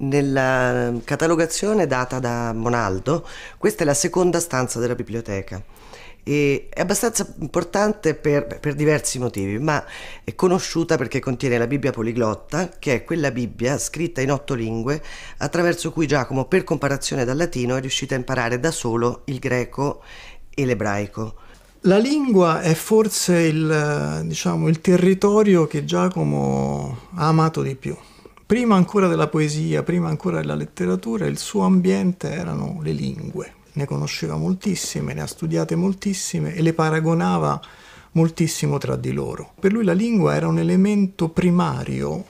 Nella catalogazione data da Monaldo, questa è la seconda stanza della biblioteca. E è abbastanza importante per, per, diversi motivi, ma è conosciuta perché contiene la Bibbia poliglotta, che è quella Bibbia scritta in otto lingue, attraverso cui Giacomo, per comparazione dal latino, è riuscito a imparare da solo il greco e l'ebraico. La lingua è forse il, diciamo, il territorio che Giacomo ha amato di più prima ancora della poesia, prima ancora della letteratura, il suo ambiente erano le lingue. Ne conosceva moltissime, ne ha studiate moltissime e le paragonava moltissimo tra di loro. Per lui la lingua era un elemento primario,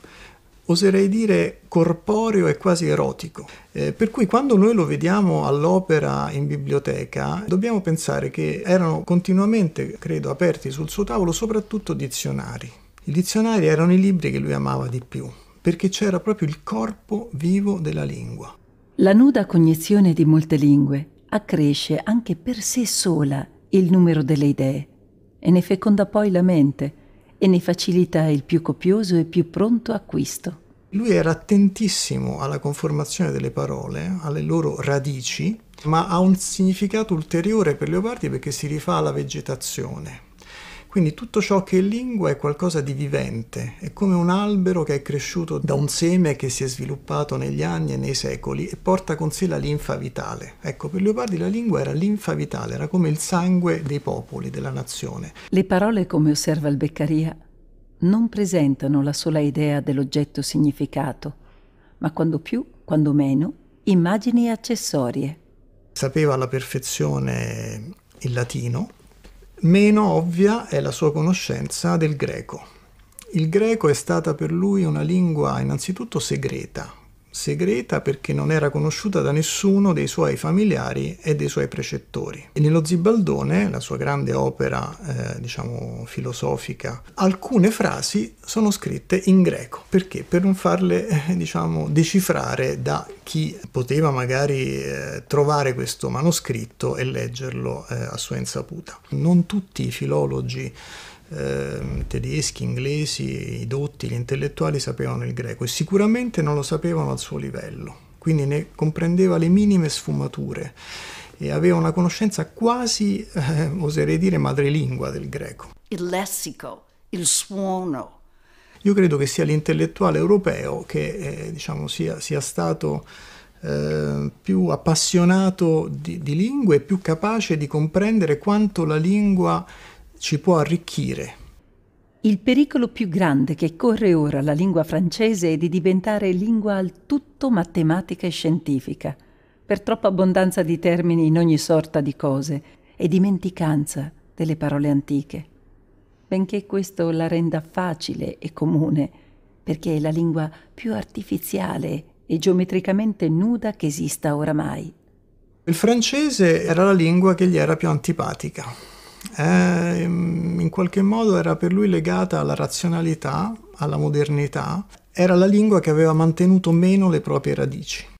oserei dire corporeo e quasi erotico. Eh, per cui quando noi lo vediamo all'opera in biblioteca, dobbiamo pensare che erano continuamente, credo, aperti sul suo tavolo soprattutto dizionari. I dizionari erano i libri che lui amava di più perché c'era proprio il corpo vivo della lingua. La nuda cognizione di molte lingue accresce anche per sé sola il numero delle idee e ne feconda poi la mente e ne facilita il più copioso e più pronto acquisto. Lui era attentissimo alla conformazione delle parole, alle loro radici, ma ha un significato ulteriore per Leopardi perché si rifà alla vegetazione. Quindi tutto ciò che è lingua è qualcosa di vivente, è come un albero che è cresciuto da un seme che si è sviluppato negli anni e nei secoli e porta con sé la linfa vitale. Ecco, per Leopardi la lingua era linfa vitale, era come il sangue dei popoli, della nazione. Le parole, come osserva il Beccaria, non presentano la sola idea dell'oggetto significato, ma quando più, quando meno, immagini accessorie. Sapeva alla perfezione il latino, Meno ovvia è la sua conoscenza del greco. Il greco è stata per lui una lingua innanzitutto segreta, segreta perché non era conosciuta da nessuno dei suoi familiari e dei suoi precettori. E nello Zibaldone, la sua grande opera eh, diciamo filosofica, alcune frasi sono scritte in greco, perché per non farle eh, diciamo decifrare da chi poteva magari eh, trovare questo manoscritto e leggerlo eh, a sua insaputa. Non tutti i filologi eh, tedeschi, inglesi, i dotti, gli intellettuali sapevano il greco e sicuramente non lo sapevano al suo livello, quindi ne comprendeva le minime sfumature e aveva una conoscenza quasi, eh, oserei dire, madrelingua del greco. Il lessico, il suono. Io credo che sia l'intellettuale europeo che eh, diciamo, sia, sia stato eh, più appassionato di, di lingue e più capace di comprendere quanto la lingua ci può arricchire. Il pericolo più grande che corre ora la lingua francese è di diventare lingua al tutto matematica e scientifica, per troppa abbondanza di termini in ogni sorta di cose e dimenticanza delle parole antiche. Benché questo la renda facile e comune, perché è la lingua più artificiale e geometricamente nuda che esista oramai. Il francese era la lingua che gli era più antipatica eh, in qualche modo era per lui legata alla razionalità, alla modernità, era la lingua che aveva mantenuto meno le proprie radici.